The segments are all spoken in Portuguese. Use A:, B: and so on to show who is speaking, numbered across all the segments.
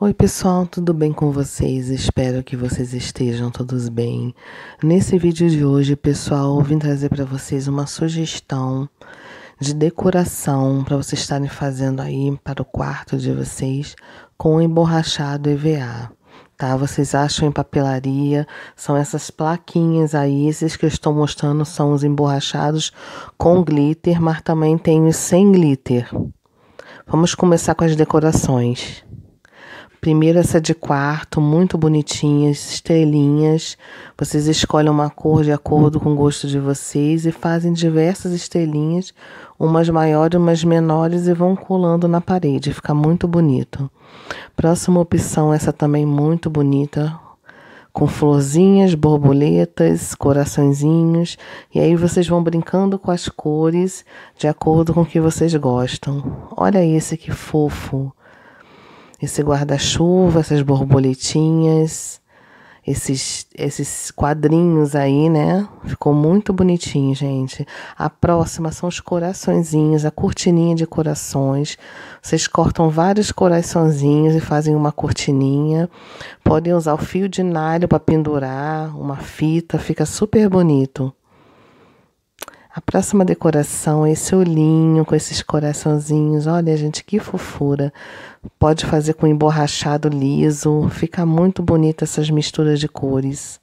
A: Oi, pessoal, tudo bem com vocês? Espero que vocês estejam todos bem. Nesse vídeo de hoje, pessoal, vim trazer para vocês uma sugestão de decoração para vocês estarem fazendo aí para o quarto de vocês com emborrachado EVA. Tá, vocês acham em papelaria, são essas plaquinhas aí, esses que eu estou mostrando são os emborrachados com glitter, mas também tem os sem glitter. Vamos começar com as decorações. Primeiro essa de quarto, muito bonitinha, estrelinhas. Vocês escolhem uma cor de acordo com o gosto de vocês e fazem diversas estrelinhas, umas maiores, umas menores e vão colando na parede. Fica muito bonito. Próxima opção, essa também muito bonita, com florzinhas, borboletas, coraçõezinhos, e aí vocês vão brincando com as cores de acordo com o que vocês gostam. Olha esse que fofo esse guarda-chuva, essas borboletinhas, esses, esses quadrinhos aí, né? Ficou muito bonitinho, gente. A próxima são os coraçõezinhos, a cortininha de corações. Vocês cortam vários coraçõezinhos e fazem uma cortininha. Podem usar o fio de nalho para pendurar, uma fita, fica super bonito. A próxima decoração é esse olhinho com esses coraçãozinhos. Olha, gente, que fofura. Pode fazer com emborrachado liso. Fica muito bonita essas misturas de cores.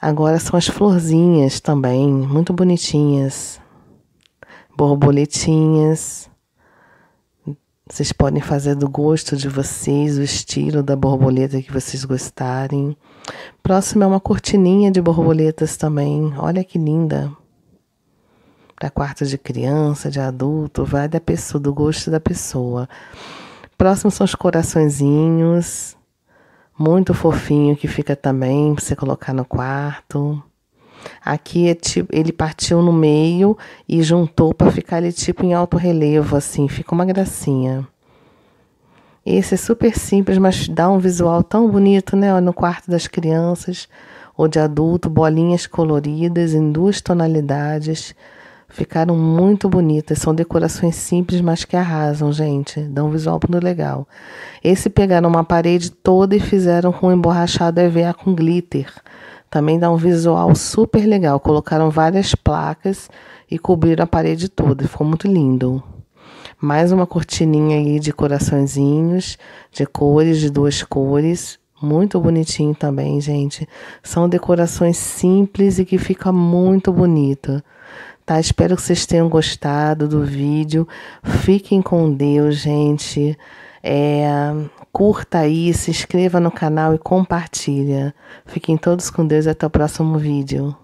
A: Agora são as florzinhas também, muito bonitinhas. Borboletinhas. Vocês podem fazer do gosto de vocês o estilo da borboleta que vocês gostarem. Próximo é uma cortininha de borboletas também. Olha que linda. Para quarto de criança, de adulto, vai da pessoa, do gosto da pessoa. Próximo são os coraçõezinhos. Muito fofinho que fica também para você colocar no quarto. Aqui é tipo, ele partiu no meio e juntou para ficar ele tipo em alto relevo, assim, fica uma gracinha. Esse é super simples, mas dá um visual tão bonito, né? No quarto das crianças ou de adulto, bolinhas coloridas em duas tonalidades. Ficaram muito bonitas. São decorações simples, mas que arrasam, gente. Dão um visual muito legal. Esse pegaram uma parede toda e fizeram com emborrachado EVA com glitter. Também dá um visual super legal. Colocaram várias placas e cobriram a parede toda. Ficou muito lindo. Mais uma cortininha aí de coraçõezinhos, de cores, de duas cores. Muito bonitinho também, gente. São decorações simples e que fica muito bonita. Tá? Espero que vocês tenham gostado do vídeo. Fiquem com Deus, gente. É, Curta aí, se inscreva no canal e compartilha. Fiquem todos com Deus e até o próximo vídeo.